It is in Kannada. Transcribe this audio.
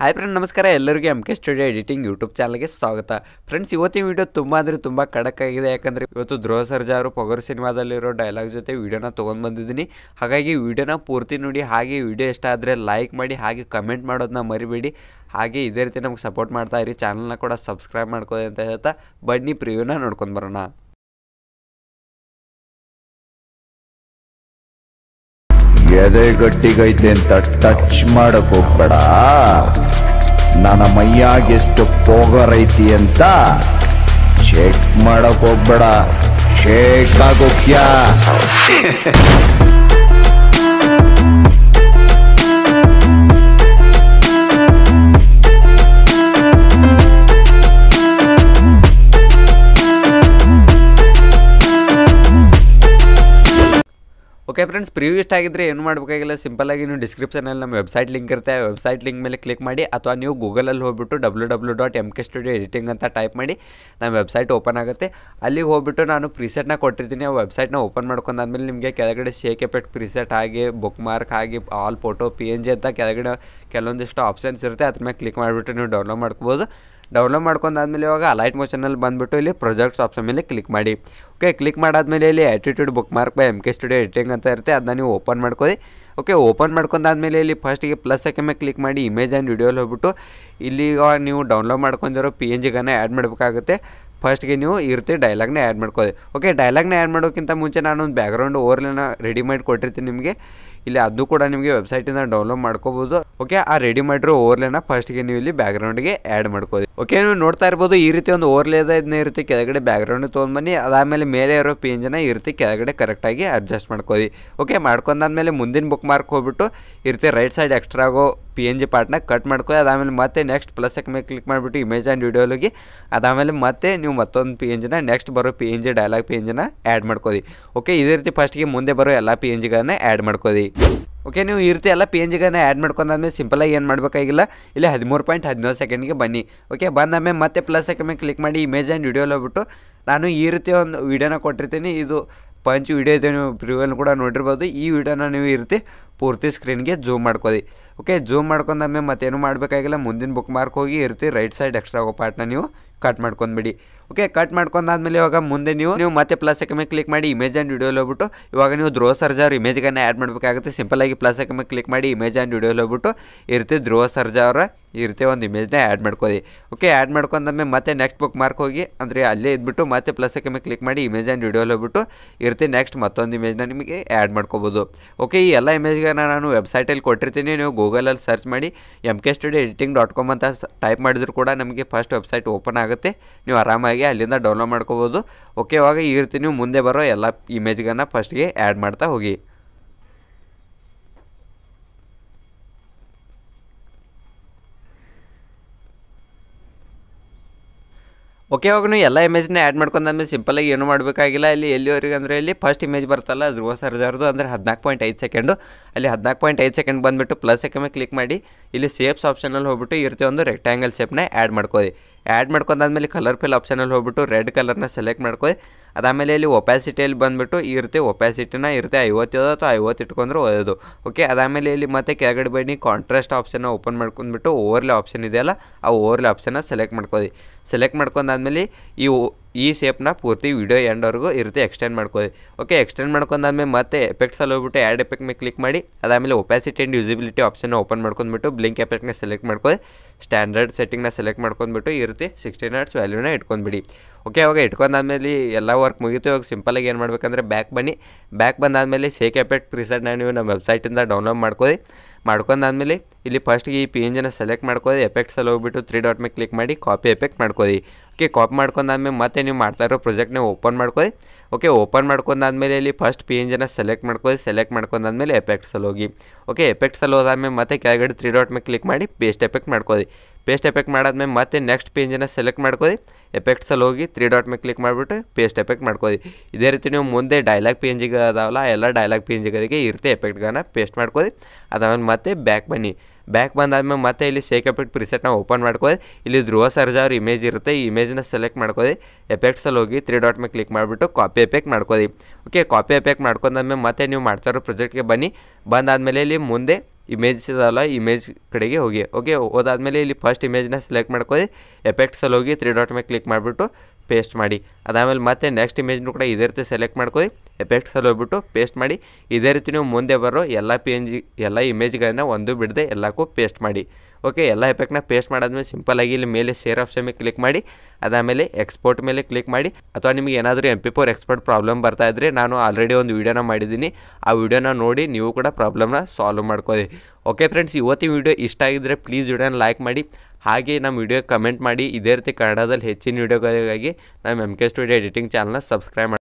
ಹಾಯ್ ಫ್ರೆಂಡ್ ನಮಸ್ಕಾರ ಎಲ್ಲರಿಗೂ M K studio editing YouTube ಚಾನಲ್ಗೆ ಸ್ವಾಗತ ಫ್ರೆಂಡ್ಸ್ ಇವತ್ತಿನ ವೀಡಿಯೋ ತುಂಬ ಅಂದರೆ ತುಂಬ ಕಡಕ್ ಆಗಿದೆ ಯಾಕಂದರೆ ಇವತ್ತು ಧ್ರುವ ಸರ್ಜಾ ಅವರು ಪೊಗರು ಸಿನಿಮಾದಲ್ಲಿರೋ ಡೈಲಾಗ್ ಜೊತೆ ವೀಡಿಯೋನ ತೊಗೊಂಡು ಬಂದಿದ್ದೀನಿ ಹಾಗಾಗಿ ವೀಡಿಯೋನ ಪೂರ್ತಿ ನೋಡಿ ಹಾಗೆ ವೀಡಿಯೋ ಇಷ್ಟ ಆದರೆ ಲೈಕ್ ಮಾಡಿ ಹಾಗೆ ಕಮೆಂಟ್ ಮಾಡೋದನ್ನ ಮರಿಬೇಡಿ ಹಾಗೆ ಇದೇ ರೀತಿ ನಮ್ಗೆ ಸಪೋರ್ಟ್ ಮಾಡ್ತಾ ಇರಿ ಚಾನಲ್ನ ಕೂಡ ಸಬ್ಸ್ಕ್ರೈಬ್ ಮಾಡ್ಕೊಳ್ಳಿ ಅಂತ ಹೇಳ್ತಾ ಬನ್ನಿ ಪ್ರಿವ್ಯೂನ ನೋಡ್ಕೊಂಡು ಬರೋಣ ಎದೆ ಗಟ್ಟಿಗೈತೆ ಅಂತ ಟಚ್ ಮಾಡಕ್ ಹೋಗ್ಬೇಡ ನನ್ನ ಮೈಯಾಗೆಷ್ಟು ಪೋಗರೈತಿ ಅಂತ ಚೆಕ್ ಮಾಡಕ್ ಹೋಗ್ಬೇಡ ಶೇಕ್ ಆಗೋಕ್ಯಾ ಓಕೆ ಫ್ರೆಂಡ್ಸ್ ಪ್ರಿವ್ಯೂ ಇಷ್ಟ ಆಗಿದ್ರೆ ಏನು ಮಾಡಬೇಕಾಗಿಲ್ಲ ಸಿಂಪಲ್ಲಾಗಿ ನೀವು ಡಿಸ್ಕ್ರಿಪ್ಷನಲ್ಲಿ ನಮ್ಮ ವೆಬ್ಸೈಟ್ ಲಿಂಕ್ ಇರುತ್ತೆ ಆ ವೆಬ್ಸೈಟ್ ಲಿಂಕ್ ಮೇಲೆ ಕ್ಲಿಕ್ ಮಾಡಿ ಅಥವಾ ನೀವು ಗೂಗಲಲ್ಲಿ ಹೋಗ್ಬಿಟ್ಟು W W dot M K studio editing ಅಂತ ಟೈಪ್ ಮಾಡಿ ನಮ್ಮ ವೆಬ್ಸೈಟ್ ಓಪನ್ ಆಗುತ್ತೆ ಅಲ್ಲಿಗೆ ಹೋಗ್ಬಿಟ್ಟು ನಾನು ಪ್ರೀಸೆಟ್ನ ಕೊಟ್ಟಿರ್ತೀನಿ ಆ ವೆಬ್ಸೈಟ್ನ ಓಪನ್ ಮಾಡ್ಕೊಂಡಾದ್ಮೇಲೆ ನಿಮಗೆ ಕೆಳಗಡೆ ಶೇಕ್ ಎಫೆಕ್ಟ್ ಪ್ರಿಸೆಟ್ ಆಗಿ ಬುಕ್ ಮಾರ್ಕ್ ಆಗಿ all photo P N G ಅಂತ ಕೆಳಗಡೆ ಕೆಲವೊಂದಿಷ್ಟು ಆಪ್ಷನ್ಸ್ ಇರುತ್ತೆ ಅದ್ರ ಮೇಲೆ ಕ್ಲಿಕ್ ಮಾಡಿಬಿಟ್ಟು ನೀವು ಡೌನ್ಲೋಡ್ ಮಾಡ್ಕೋಬೋದು ಡೌನ್ಲೋಡ್ ಮಾಡ್ಕೊಂಡಾದ್ಮೇಲೆ ಇವಾಗ ಅಲೈಟ್ ಮೋಷನಲ್ಲಿ ಬಂದುಬಿಟ್ಟು ಇಲ್ಲಿ ಪ್ರೊಜೆಕ್ಟ್ಸ್ ಆಪ್ಷನ್ ಮೇಲೆ ಕ್ಲಿಕ್ ಮಾಡಿ ಓಕೆ ಕ್ಲಿಕ್ ಮಾಡಾದ್ಮೇಲೆ ಇಲ್ಲಿ attitude bookmark by M K studio editing ಅಂತ ಇರುತ್ತೆ ಅದನ್ನ ನೀವು ಓಪನ್ ಮಾಡ್ಕೊಳ್ಳಿ ಓಕೆ ಓಪನ್ ಮಾಡ್ಕೊಂಡಾದ್ಮೇಲೆ ಇಲ್ಲಿ ಫಸ್ಟಿಗೆ ಪ್ಲಸ್ ಮೇಲೆ ಕ್ಲಿಕ್ ಮಾಡಿ ಇಮೇಜ್ ಆ್ಯಂಡ್ ವಿಡಿಯೋಲಿ ಹೋಗ್ಬಿಟ್ಟು ಈಗ ನೀವು ಡೌನ್ಲೋಡ್ ಮಾಡ್ಕೊಂಡಿರೋ ಪಿ ಎನ್ ಜಿಗನ್ನ ಆ್ಯಡ್ ಮಾಡಬೇಕಾಗುತ್ತೆ ಫಸ್ಟ್ಗೆ ನೀವು ಇರುತ್ತೆ ಡೈಲಾಗ್ನೇ ಆ್ಯಡ್ ಮಾಡ್ಕೊಳ್ಳಿ ಓಕೆ ಡೈಲಾಗ್ನ ಆ್ಯಡ್ ಮಾಡೋಕ್ಕಿಂತ ಮುಂಚೆ ನಾನೊಂದು ಬ್ಯಾಕ್ಗ್ರೌಂಡ್ ಓವರ್ಲನ್ನ ರೆಡಿ ಮಾಡಿ ಕೊಟ್ಟಿರ್ತೀನಿ ನಿಮಗೆ ಇಲ್ಲಿ ಅದು ಕೂಡ ನಿಮಗೆ ಇಂದ ಡೌನ್ಲೋಡ್ ಮಾಡ್ಕೋಬಹುದು ಓಕೆ ಆ ರೆಡಿ ಮಾಡಿರೋ ಫಸ್ಟ್ ಫಸ್ಟ್ಗೆ ನೀವು ಇಲ್ಲಿ ಬ್ಯಾಕ್ಗ್ರೌಂಡ್ಗೆ ಆ್ಯಡ್ ಮಾಡ್ಕೋದು ಓಕೆ ನೀವು ನೋಡ್ತಾ ಇರ್ಬೋದು ಈ ರೀತಿ ಒಂದು ಓವರ್ಲೇದ ಇದನ್ನ ಇರುತ್ತೆ ಕೆಳಗಡೆ ಬ್ಯಾಕ್ಗ್ರೌಂಡ್ ತೊಗೊಂಡ್ಬನ್ನಿ ಅದಾದಮೇಲೆ ಮೇಲೆ ಇರೋ ಪೇಂಜನ ಈ ರೀತಿ ಕೆಳಗಡೆ ಕರೆಕ್ಟಾಗಿ ಅಡ್ಜಸ್ಟ್ ಮಾಡ್ಕೋದಿ ಓಕೆ ಮಾಡ್ಕೊಂಡಾದ್ಮೇಲೆ ಮುಂದಿನ ಬುಕ್ ಮಾರ್ಕ್ ಹೋಗ್ಬಿಟ್ಟು ಈ ರೀತಿ ರೈಟ್ ಸೈಡ್ ಎಕ್ಸ್ಟ್ರಾ ಆಗೋ ಪಿ ಎನ್ ಜಿ ಪಾರ್ಟ್ನ ಕಟ್ ಮಾಡ್ಕೊ ಅದಾದಮೇಲೆ ಮತ್ತೆ ನೆಕ್ಸ್ಟ್ ಪ್ಲಸ್ ಎಕ್ ಮೇಲೆ ಕ್ಲಿಕ್ ಮಾಡಿಬಿಟ್ಟು ಇಮೇಜ್ ಆ್ಯಂಡ್ ಹೋಗಿ ಅದಾದಮೇಲೆ ಮತ್ತೆ ನೀವು ಮತ್ತೊಂದು ಪಿ ಎನ್ ಜಿನ ನೆಕ್ಸ್ಟ್ ಬರೋ P N G dialogue P N ಜಿನ ಆ್ಯಡ್ ಮಾಡ್ಕೋದಿ ಓಕೆ ಇದೇ ರೀತಿ ಫಸ್ಟ್ಗೆ ಮುಂದೆ ಬರೋ ಎಲ್ಲ ಪಿ ಎನ್ ಜಿಗಳನ್ನ ಆ್ಯಡ್ ಮಾಡ್ಕೋದಿ ಓಕೆ ನೀವು ಈ ರೀತಿ ಎಲ್ಲ ಪಿ ಎನ್ ಜಿಗಳನ್ನ ಆ್ಯಡ್ ಮಾಡ್ಕೊಂಡಾದ್ಮೇಲೆ ಸಿಂಪಲಾಗಿ ಏನು ಮಾಡಬೇಕಾಗಿಲ್ಲ ಇಲ್ಲಿ ಹದಿಮೂರು ಪಾಯಿಂಟ್ ಹದಿನೇಳು ಸೆಕೆಂಡ್ಗೆ ಬನ್ನಿ ಓಕೆ ಬಂದಾದ್ಮೇಲೆ ಮತ್ತೆ ಪ್ಲಸ್ ಮೇಲೆ ಕ್ಲಿಕ್ ಮಾಡಿ ಇಮೇಜ್ ಆ್ಯಂಡ್ ವೀಡಿಯೋಲ್ಲಿ ಹೋಗ್ಬಿಟ್ಟು ನಾನು ಈ ರೀತಿ ಒಂದು ವಿಡಿಯೋನ ಕೊಟ್ಟಿರ್ತೀನಿ ಇದು ಪಂಚ್ ವಿಡಿಯೋ ಇದೆ ನೀವು ಪ್ರಿವ್ಯೂ ಕೂಡ ನೋಡಿರ್ಬೋದು ಈ ವಿಡಿಯೋನ ನೀವು ಇರ್ತಿ ಪೂರ್ತಿ ಸ್ಕ್ರೀನ್ಗೆ ಜೂಮ್ ಮಾಡ್ಕೋದಿ ಓಕೆ ಜೂಮ್ ಮೇಲೆ ಮತ್ತೇನು ಮಾಡಬೇಕಾಗಿಲ್ಲ ಮುಂದಿನ ಬುಕ್ ಮಾರ್ಕ್ ಹೋಗಿ ಇರ್ತಿ ರೈಟ್ ಸೈಡ್ ಎಕ್ಸ್ಟ್ರಾ ಆಗೋ ಪಾರ್ಟ್ನ ನೀವು ಕಟ್ ಮಾಡ್ಕೊಂಡ್ಬಿಡಿ ಓಕೆ ಕಟ್ ಮಾಡ್ಕೊಂಡಾದ್ಮೇಲೆ ಇವಾಗ ಮುಂದೆ ನೀವು ನೀವು ಮತ್ತೆ ಪ್ಲಸ್ ಮೇಲೆ ಕ್ಲಿಕ್ ಮಾಡಿ ಇಮೇಜ್ ಆ್ಯಂಡ್ ವಿಡಿಯೋಲಿ ಹೋಗ್ಬಿಟ್ಟು ಇವಾಗ ನೀವು ಧ್ರುವ ಸರ್ಜಾ ಅವ್ರ ಇಮೇಜ್ಗನ್ನ ಆ್ಯಡ್ ಮಾಡಬೇಕಾಗುತ್ತೆ ಸಿಂಪಲ್ ಆಗಿ ಪ್ಲಸ್ ಮೇಲೆ ಕ್ಲಿಕ್ ಮಾಡಿ ಇಮೇಜ್ ಆ್ಯಂಡ್ ವಿಡಿಯೋಲಿ ಹೋಗ್ಬಿಟ್ಟು ಇರ್ತಿ ಧ್ರುವ ಸರ್ಜಾ ಅವರ ಈ ರೀತಿ ಒಂದು ಇಮೇಜ್ನ ಆ್ಯಡ್ ಮಾಡ್ಕೊಳ್ಳಿ ಓಕೆ ಆ್ಯಡ್ ಮಾಡ್ಕೊಂಡಾದ್ಮೇಲೆ ಮತ್ತೆ ನೆಕ್ಸ್ಟ್ ಬುಕ್ ಮಾರ್ಕ್ ಹೋಗಿ ಅಂದರೆ ಅಲ್ಲೇ ಇದ್ಬಿಟ್ಟು ಮತ್ತೆ ಪ್ಲಸ್ ಮೇಲೆ ಕ್ಲಿಕ್ ಮಾಡಿ ಇಮೇಜ್ ಆ್ಯಂಡ್ ವಿಡಿಯೋಲ್ಲಿ ಹೋಗ್ಬಿಟ್ಟು ಇರುತ್ತೆ ನೆಕ್ಸ್ಟ್ ಮತ್ತೊಂದು ಇಮೇಜ್ನ ನಿಮಗೆ ಆ್ಯಡ್ ಮಾಡ್ಕೋಬೋದು ಓಕೆ ಈ ಎಲ್ಲ ಇಮೇಜ್ಗಳನ್ನ ನಾನು ವೆಬ್ಸೈಟಲ್ಲಿ ಕೊಟ್ಟಿರ್ತೀನಿ ನೀವು ಗೂಗಲಲ್ಲಿ ಸರ್ಚ್ ಮಾಡಿ M K studio editing dot com ಅಂತ ಟೈಪ್ ಮಾಡಿದ್ರು ಕೂಡ ನಮಗೆ ಫಸ್ಟ್ ವೆಬ್ಸೈಟ್ ಓಪನ್ ಆಗುತ್ತೆ ನೀವು ಆರಾಮಾಗಿ ಅಲ್ಲಿಂದ ಡೌನ್ಲೋಡ್ ಮಾಡ್ಕೋಬೋದು ಓಕೆ ಇವಾಗ ಈ ರೀತಿ ನೀವು ಮುಂದೆ ಬರೋ ಎಲ್ಲ ಇಮೇಜ್ಗಳನ್ನ ಫಸ್ಟ್ಗೆ ಆ್ಯಡ್ ಮಾಡ್ತಾ ಹೋಗಿ ಓಕೆ ಅವಾಗ ನೀವು ಎಲ್ಲ ಇಮೇಜ್ನ ಆ್ಯಡ್ ಮಾಡ್ಕೊಂಡಾದ್ಮೇಲೆ ಸಿಂಪಲಾಗಿ ಏನು ಮಾಡಬೇಕಾಗಿಲ್ಲ ಇಲ್ಲಿ ಎಲ್ಲಿವರೆಗೆ ಅಂದರೆ ಇಲ್ಲಿ ಫಸ್ಟ್ ಇಮೇಜ್ ಬರ್ತಲ್ಲ ಹೊಸ ಸರ್ಜಾರ್ದು ಅಂದರೆ ಹದಿನಾಲ್ಕು ಪಾಯಿಂಟ್ ಐದು ಸೆಕೆಂಡು ಅಲ್ಲಿ ಹದಿನಾಲ್ಕು ಪಾಯಿಂಟ್ ಐದು ಸೆಕೆಂಡ್ ಬಂದುಬಿಟ್ಟು ಪ್ಲಸ್ ಎಕಮೆ ಕ್ಲಿಕ್ ಮಾಡಿ ಇಲ್ಲಿ ಸೇಫ್ಸ್ ಆಪ್ಷನಲ್ಲಿ ಹೋಗ್ಬಿಟ್ಟು ಇರ್ತೀವಿ ಒಂದು ರೆಕ್ಟ್ಯಾಂಗಲ್ ಶೇಪ್ನ ಆ್ಯಡ್ ಮಾಡ್ಕೊಳ್ಳಿ ಆ್ಯಡ್ ಮಾಡ್ಕೊಂಡಾದ್ಮೇಲೆ ಕಲರ್ ಫಿಲ್ ಆಪ್ಷನಲ್ಲಿ ಹೋಗ್ಬಿಟ್ಟು ರೆಡ್ ಕಲರ್ನ ಸೆಲೆಕ್ಟ್ ಮಾಡ್ಕೊಳ್ಳಿ ಅದಾದಮೇಲೆ ಇಲ್ಲಿ ಒಪ್ಯಾಸಿಟಿಯಲ್ಲಿ ಬಂದುಬಿಟ್ಟು ಇರುತ್ತೆ ಒಪ್ಯಾಸಿಟಿನ ಇರುತ್ತೆ ಐವತ್ತೇಳು ಅಥವಾ ಐವತ್ತು ಇಟ್ಕೊಂಡ್ರೆ ಓದೋದು ಓಕೆ ಅದಾದಮೇಲೆ ಇಲ್ಲಿ ಮತ್ತೆ ಕೆಳಗಡೆ ಬನ್ನಿ ಕಾಂಟ್ರಾಸ್ಟ್ ಆಪ್ಷನ್ನ ಓಪನ್ ಮಾಡ್ಕೊಂಡ್ಬಿಟ್ಟು ಓವರ್ಲೆ ಆಪ್ಷನ್ ಇದೆಯಲ್ಲ ಆ ಓವರ್ಲೆ ಆಪ್ಷನ್ನ ಸೆಲೆಕ್ಟ್ ಮಾಡ್ಕೊಳ್ಳಿ ಸೆಲೆಕ್ಟ್ ಮಾಡ್ಕೊಂಡಾದ್ಮೇಲೆ ಈ ಈ ಶೇಪ್ನ ಪೂರ್ತಿ ವಿಡಿಯೋ ಎಂಡ್ವರೆಗೂ ಇರುತ್ತೆ ಎಕ್ಸ್ಟೆಂಡ್ ಮಾಡ್ಕೊಳ್ಳಿ ಓಕೆ ಎಕ್ಸ್ಟೆಂಡ್ ಮಾಡ್ಕೊಂಡಾದ್ಮೇಲೆ ಮತ್ತೆ ಎಫೆಕ್ಟ್ಸ್ ಅಲ್ಲಿ ಹೋಗ್ಬಿಟ್ಟು ಆ್ಯಡ್ ಎಫೆಕ್ಟ್ ಮೇಲೆ ಕ್ಲಿಕ್ ಮಾಡಿ ಅದಾದಮೇಲೆ opacity and usability option open ಮಾಡ್ಕೊಂಡ್ಬಿಟ್ಟು ಬ್ಲಿಂಕ್ ಎಫೆಕ್ಟ್ನ ಸೆಲೆಕ್ಟ್ ಮಾಡ್ಕೊಳ್ಳಿ ಸ್ಟ್ಯಾಂಡರ್ಡ್ ಸೆಟ್ಟಿಂಗ್ನ ಸೆಲೆಕ್ಟ್ ಮಾಡ್ಕೊಂಡ್ಬಿಟ್ಟು ಈ ರೀತಿ ಸಿಕ್ಸ್ಟೀನ್ ಆರ್ಟ್ಸ್ ವ್ಯಾಲ್ಯೂನ ಇಟ್ಕೊಂಡ್ಬಿಡಿ ಓಕೆ ಅವಾಗ ಇಟ್ಕೊಂಡಾದ್ಮೇಲೆ ಎಲ್ಲ ವರ್ಕ್ ಮುಗಿತು ಇವಾಗ ಸಿಂಪಲಾಗಿ ಏನು ಮಾಡಬೇಕಂದ್ರೆ ಬ್ಯಾಕ್ ಬನ್ನಿ ಬ್ಯಾಕ್ ಬಂದಾದಮೇಲೆ ಸೇಕ್ ಎಫೆಕ್ಟ್ ಪ್ರಿಸೆಟ್ ನೀವು ನಮ್ಮ ವೆಬ್ಸೈಟಿಂದ ಡೌನ್ಲೋಡ್ ಮಾಡ್ಕೊಳ್ಳಿ ಮಾಡ್ಕೊಂಡಾದ್ಮೇಲೆ ಇಲ್ಲಿ ಫಸ್ಟ್ಗೆ ಈ ಪಿ ಎನ್ ಸೆಲೆಕ್ಟ್ ಮಾಡ್ಕೋದು ಎಫೆಕ್ಟ್ಸ್ ಅಲ್ಲಿ ಹೋಗ್ಬಿಟ್ಟು ತ್ರೀ ಡಾಟ್ ಮೇಲೆ ಕ್ಲಿಕ್ ಮಾಡಿ ಕಾಪಿ ಎಫೆಕ್ಟ್ ಮಾಡ್ಕೋದಿ ಓಕೆ ಕಾಪಿ ಮಾಡ್ಕೊಂಡಾದ್ಮೇಲೆ ಮತ್ತೆ ನೀವು ಮಾಡ್ತಾ ಇರೋ ಪ್ರಾಜೆಕ್ಟ್ನ ಓಪನ್ ಮಾಡ್ಕೋದಿ ಓಕೆ ಓಪನ್ ಮಾಡ್ಕೊಂಡಾದ್ಮೇಲೆ ಇಲ್ಲಿ ಫಸ್ಟ್ ಪಿ ಎನ್ ಸೆಲೆಕ್ಟ್ ಮಾಡ್ಕೊರಿ ಸೆಲೆಕ್ಟ್ ಮಾಡ್ಕೊಂಡಾದ್ಮೇಲೆ ಎಫೆಕ್ಟ್ಸಲ್ಲಿ ಹೋಗಿ ಓಕೆ ಎಫೆಕ್ಟ್ಸಲ್ಲಿ ಹೋದಾದ್ಮೇಲೆ ಮತ್ತೆ ಕೆಳಗಡೆ ತ್ರೀ ಡಾಟ್ ಮೇಲೆ ಕ್ಲಿಕ್ ಮಾಡಿ ಪೇಸ್ಟ್ ಎಫೆಕ್ಟ್ ಮಾಡ್ಕೋದಿ ಪೇಸ್ಟ್ ಎಫೆಕ್ಟ್ ಮಾಡಾದ್ಮೇಲೆ ಮತ್ತೆ ನೆಕ್ಸ್ಟ್ ಪಿ ಎನ್ ಸೆಲೆಕ್ಟ್ ಮಾಡ್ಕೊರಿ ಎಫೆಕ್ಟ್ಸಲ್ಲಿ ಹೋಗಿ ತ್ರೀ ಡಾಟ್ ಮೇಲೆ ಕ್ಲಿಕ್ ಮಾಡಿಬಿಟ್ಟು ಪೇಸ್ಟ್ ಎಫೆಕ್ಟ್ ಮಾಡ್ಕೋದಿ ಇದೇ ರೀತಿ ನೀವು ಮುಂದೆ ಡೈಲಾಗ್ ಪೇಂಜಿಗೆ ಅದಾವಲ್ಲ ಎಲ್ಲ ಡೈಲಾಗ್ ಪೇಂಜಿಗಳಿಗೆ ಇರುತ್ತೆ ಎಫೆಕ್ಟ್ಗಾನ ಎಫೆಕ್ಟ್ಗಳನ್ನ ಪೇಸ್ಟ್ ಮಾಡ್ಕೋದಿ ಅದಾದ್ಮೇಲೆ ಮತ್ತೆ ಬ್ಯಾಕ್ ಬನ್ನಿ ಬ್ಯಾಕ್ ಬಂದಾದ್ಮೇಲೆ ಮತ್ತೆ ಇಲ್ಲಿ ಶೇಕ್ ಎಫೆಕ್ಟ್ ಪ್ರಿಸೆಟ್ನ ಓಪನ್ ಮಾಡ್ಕೋದು ಇಲ್ಲಿ ಧ್ರುವ ಸರ್ಜಾ ಅವ್ರ ಇಮೇಜ್ ಇರುತ್ತೆ ಈ ಇಮೇಜ್ನ ಸೆಲೆಕ್ಟ್ ಮಾಡ್ಕೋದಿ ಎಫೆಕ್ಟ್ಸಲ್ಲಿ ಹೋಗಿ ತ್ರೀ ಡಾಟ್ ಮೇಲೆ ಕ್ಲಿಕ್ ಮಾಡಿಬಿಟ್ಟು ಕಾಪಿ ಎಫೆಕ್ಟ್ ಮಾಡ್ಕೋದಿ ಓಕೆ ಕಾಪಿ ಎಫೆಕ್ಟ್ ಮಾಡ್ಕೊಂಡಾದ್ಮೇಲೆ ಮತ್ತೆ ನೀವು ಮಾಡ್ತಾ ಇರೋ ಬನ್ನಿ ಬಂದಾದಮೇಲೆ ಇಲ್ಲಿ ಮುಂದೆ ಇಮೇಜ್ ಇದಲ್ಲ ಇಮೇಜ್ ಕಡೆಗೆ ಹೋಗಿ ಓಕೆ ಹೋದಾದಮೇಲೆ ಇಲ್ಲಿ ಫಸ್ಟ್ ಇಮೇಜ್ನ ಸೆಲೆಕ್ಟ್ ಮಾಡ್ಕೊಳ್ಳಿ ಎಫೆಕ್ಟ್ಸಲ್ಲಿ ಹೋಗಿ ತ್ರೀ ಡಾಟ್ ಮೇಲೆ ಕ್ಲಿಕ್ ಮಾಡಿಬಿಟ್ಟು ಪೇಸ್ಟ್ ಮಾಡಿ ಅದಾದಮೇಲೆ ಮತ್ತೆ ನೆಕ್ಸ್ಟ್ ಇಮೇಜ್ನು ಕೂಡ ಇದೇ ರೀತಿ ಸೆಲೆಕ್ಟ್ ಮಾಡ್ಕೊಳ್ಳಿ ಎಫೆಕ್ಟ್ಸಲ್ಲಿ ಹೋಗ್ಬಿಟ್ಟು ಪೇಸ್ಟ್ ಮಾಡಿ ಇದೇ ರೀತಿ ನೀವು ಮುಂದೆ ಬರೋ ಎಲ್ಲ ಪಿ ಎನ್ ಜಿ ಎಲ್ಲ ಇಮೇಜ್ಗಳನ್ನು ಒಂದು ಬಿಡದೆ ಎಲ್ಲಕ್ಕೂ ಪೇಸ್ಟ್ ಮಾಡಿ ಓಕೆ ಎಲ್ಲ ಎಫೆಕ್ಟ್ನ ಪೇಸ್ಟ್ ಮಾಡಾದ್ಮೇಲೆ ಆಗಿ ಇಲ್ಲಿ ಮೇಲೆ ಶೇರ್ ಆಪ್ಷನ್ ಮೇಲೆ ಕ್ಲಿಕ್ ಮಾಡಿ ಅದಾದಮೇಲೆ ಎಕ್ಸ್ಪೋರ್ಟ್ ಮೇಲೆ ಕ್ಲಿಕ್ ಮಾಡಿ ಅಥವಾ ನಿಮಗೆ ಏನಾದರೂ M P four expert problem ಬರ್ತಾ ಇದ್ದರೆ ನಾನು ಆಲ್ರೆಡಿ ಒಂದು ವೀಡಿಯೋನ ಮಾಡಿದ್ದೀನಿ ಆ ವೀಡಿಯೋನ ನೋಡಿ ನೀವು ಕೂಡ ಪ್ರಾಬ್ಲಮ್ನ ಸಾಲ್ವ್ ಮಾಡ್ಕೊಳ್ಳಿ ಓಕೆ ಫ್ರೆಂಡ್ಸ್ ಇವತ್ತಿನ ವೀಡಿಯೋ ಇಷ್ಟ ಆಗಿದ್ರೆ ಪ್ಲೀಸ್ ವೀಡಿಯೋನ ಲೈಕ್ ಮಾಡಿ ಹಾಗೆ ನಮ್ಮ ವೀಡಿಯೋ ಕಮೆಂಟ್ ಮಾಡಿ ಇದೇ ರೀತಿ ಕನ್ನಡದಲ್ಲಿ ಹೆಚ್ಚಿನ ವೀಡಿಯೋಗಳಿಗಾಗಿ ನಮ್ಮ ಎಮ್ ಕೆ ಸ್ಟುಡಿಯೋ ಎಡಿಟಿಂಗ್ ಚಾನಲ್ನ ಸಬ್ಸ್ಕ್ರೈಬ್ ಮಾಡಿ